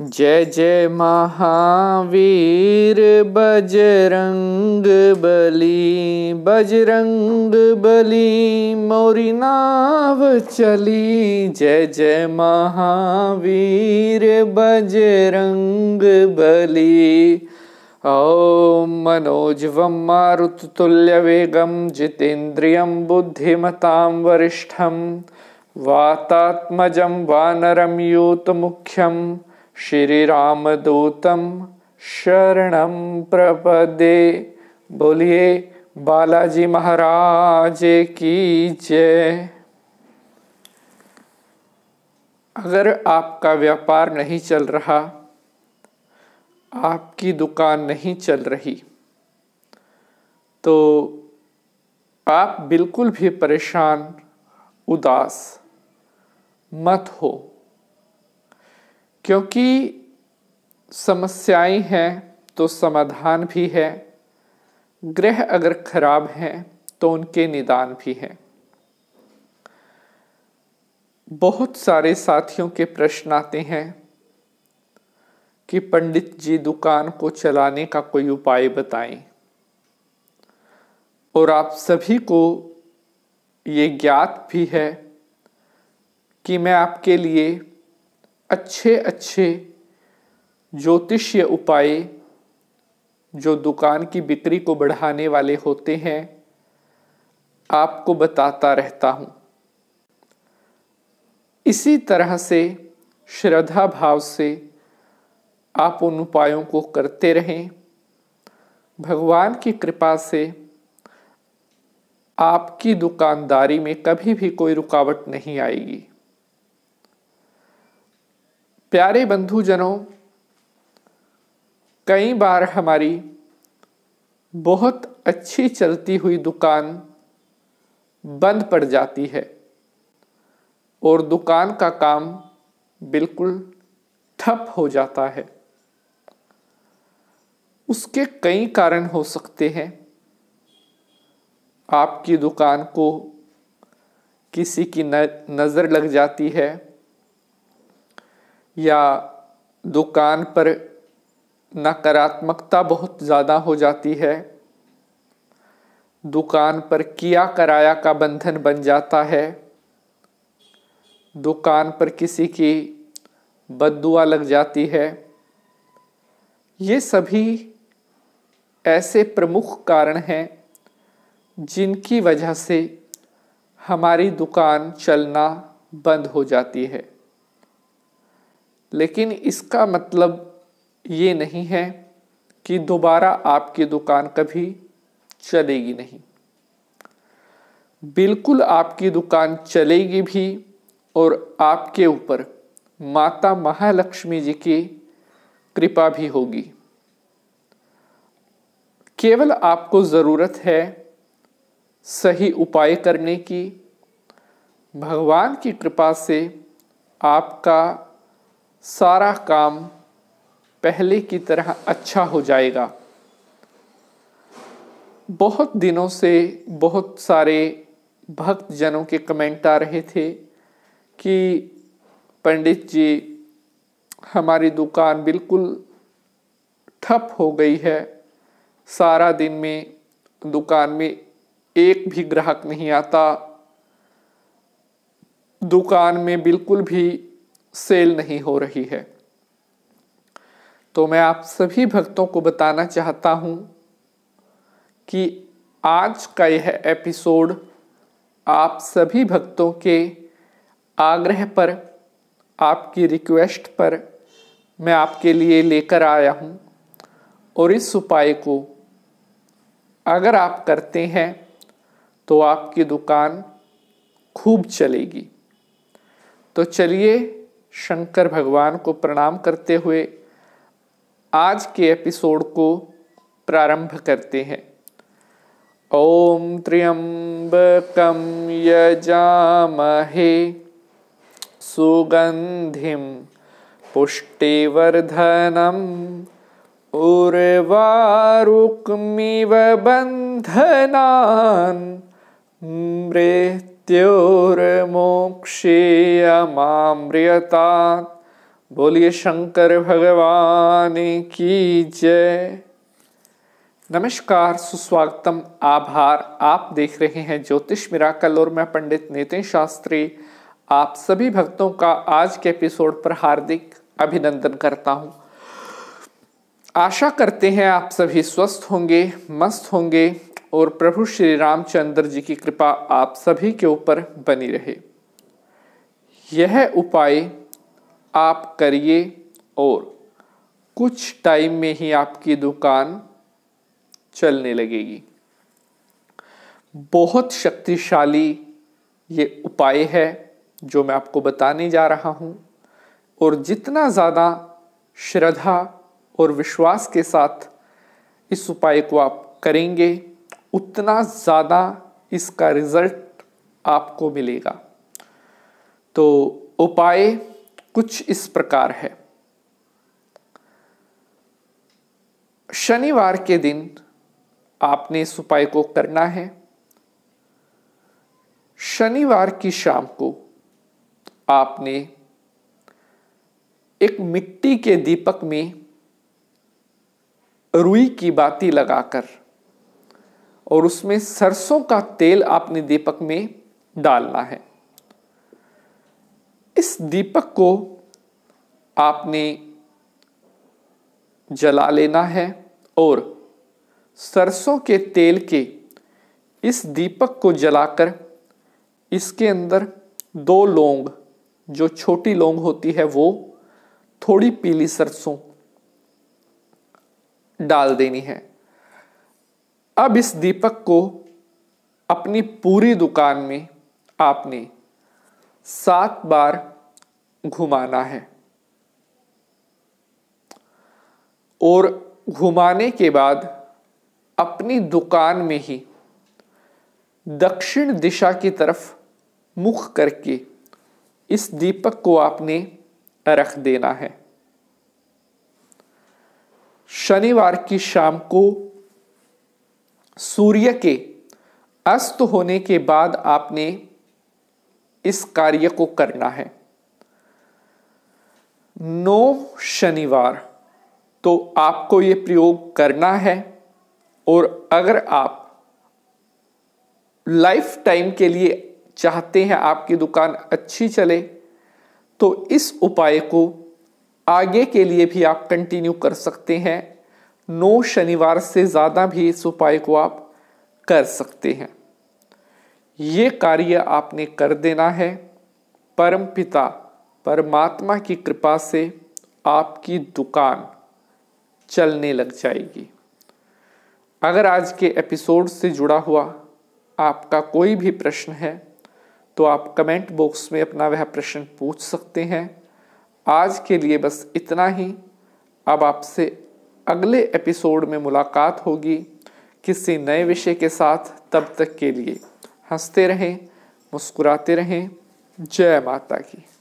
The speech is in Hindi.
जय जय महावीर बजरंग बली बजरंग बली मोरी नाव चली जय जय महावीर बजरंग बली ॐ मनोजवं मारुततुल्यवेगं जितेन्द्रियं बुद्धिमतां वरिष्ठं वातात्मजं यूत यूतमुख्यम् श्रीरामदूतम शरणम प्रपदे बोलिए बालाजी महाराज की जय अगर आपका व्यापार नहीं चल रहा आपकी दुकान नहीं चल रही तो आप बिल्कुल भी परेशान उदास मत हो क्योंकि समस्याएं हैं तो समाधान भी है ग्रह अगर खराब हैं तो उनके निदान भी हैं बहुत सारे साथियों के प्रश्न आते हैं कि पंडित जी दुकान को चलाने का कोई उपाय बताएं और आप सभी को ये ज्ञात भी है कि मैं आपके लिए अच्छे अच्छे ज्योतिष्य उपाय जो दुकान की बिक्री को बढ़ाने वाले होते हैं आपको बताता रहता हूँ इसी तरह से श्रद्धा भाव से आप उन उपायों को करते रहें भगवान की कृपा से आपकी दुकानदारी में कभी भी कोई रुकावट नहीं आएगी प्यारे बंधुजनों कई बार हमारी बहुत अच्छी चलती हुई दुकान बंद पड़ जाती है और दुकान का काम बिल्कुल ठप हो जाता है उसके कई कारण हो सकते हैं आपकी दुकान को किसी की नज़र लग जाती है या दुकान पर नकारात्मकता बहुत ज़्यादा हो जाती है दुकान पर किया कराया का बंधन बन जाता है दुकान पर किसी की बदुआ लग जाती है ये सभी ऐसे प्रमुख कारण हैं जिनकी वजह से हमारी दुकान चलना बंद हो जाती है लेकिन इसका मतलब ये नहीं है कि दोबारा आपकी दुकान कभी चलेगी नहीं बिल्कुल आपकी दुकान चलेगी भी और आपके ऊपर माता महालक्ष्मी जी की कृपा भी होगी केवल आपको ज़रूरत है सही उपाय करने की भगवान की कृपा से आपका सारा काम पहले की तरह अच्छा हो जाएगा बहुत दिनों से बहुत सारे भक्त जनों के कमेंट आ रहे थे कि पंडित जी हमारी दुकान बिल्कुल ठप हो गई है सारा दिन में दुकान में एक भी ग्राहक नहीं आता दुकान में बिल्कुल भी सेल नहीं हो रही है तो मैं आप सभी भक्तों को बताना चाहता हूँ कि आज का यह एपिसोड आप सभी भक्तों के आग्रह पर आपकी रिक्वेस्ट पर मैं आपके लिए लेकर आया हूँ और इस उपाय को अगर आप करते हैं तो आपकी दुकान खूब चलेगी तो चलिए शंकर भगवान को प्रणाम करते हुए आज के एपिसोड को प्रारंभ करते हैं ओम त्र्यंबकम यजामहे सुगंधि पुष्टिवर्धनम उर्वारुकमिव बंधनान् मृत मृत्युर्मोक्षीय माम्रियता बोलिए शंकर भगवान की जय नमस्कार सुस्वागतम आभार आप देख रहे हैं ज्योतिष मिराकल और मैं पंडित नितिन शास्त्री आप सभी भक्तों का आज के एपिसोड पर हार्दिक अभिनंदन करता हूँ आशा करते हैं आप सभी स्वस्थ होंगे मस्त होंगे और प्रभु श्री रामचंद्र जी की कृपा आप सभी के ऊपर बनी रहे यह उपाय आप करिए और कुछ टाइम में ही आपकी दुकान चलने लगेगी बहुत शक्तिशाली ये उपाय है जो मैं आपको बताने जा रहा हूँ और जितना ज़्यादा श्रद्धा और विश्वास के साथ इस उपाय को आप करेंगे उतना ज़्यादा इसका रिज़ल्ट आपको मिलेगा तो उपाय कुछ इस प्रकार है शनिवार के दिन आपने इस उपाय को करना है शनिवार की शाम को आपने एक मिट्टी के दीपक में रुई की बाती लगाकर और उसमें सरसों का तेल आपने दीपक में डालना है इस दीपक को आपने जला लेना है और सरसों के तेल के इस दीपक को जलाकर इसके अंदर दो लौंग जो छोटी लौंग होती है वो थोड़ी पीली सरसों डाल देनी है अब इस दीपक को अपनी पूरी दुकान में आपने सात बार घुमाना है और घुमाने के बाद अपनी दुकान में ही दक्षिण दिशा की तरफ मुख करके इस दीपक को आपने रख देना है शनिवार की शाम को सूर्य के अस्त होने के बाद आपने इस कार्य को करना है नो शनिवार तो आपको ये प्रयोग करना है और अगर आप लाइफ टाइम के लिए चाहते हैं आपकी दुकान अच्छी चले तो इस उपाय को आगे के लिए भी आप कंटिन्यू कर सकते हैं नौ शनिवार से ज़्यादा भी इस उपाय को आप कर सकते हैं ये कार्य आपने कर देना है परम पिता परमात्मा की कृपा से आपकी दुकान चलने लग जाएगी अगर आज के एपिसोड से जुड़ा हुआ आपका कोई भी प्रश्न है तो आप कमेंट बॉक्स में अपना वह प्रश्न पूछ सकते हैं आज के लिए बस इतना ही अब आपसे अगले एपिसोड में मुलाकात होगी किसी नए विषय के साथ तब तक के लिए हंसते रहें मुस्कुराते रहें जय माता की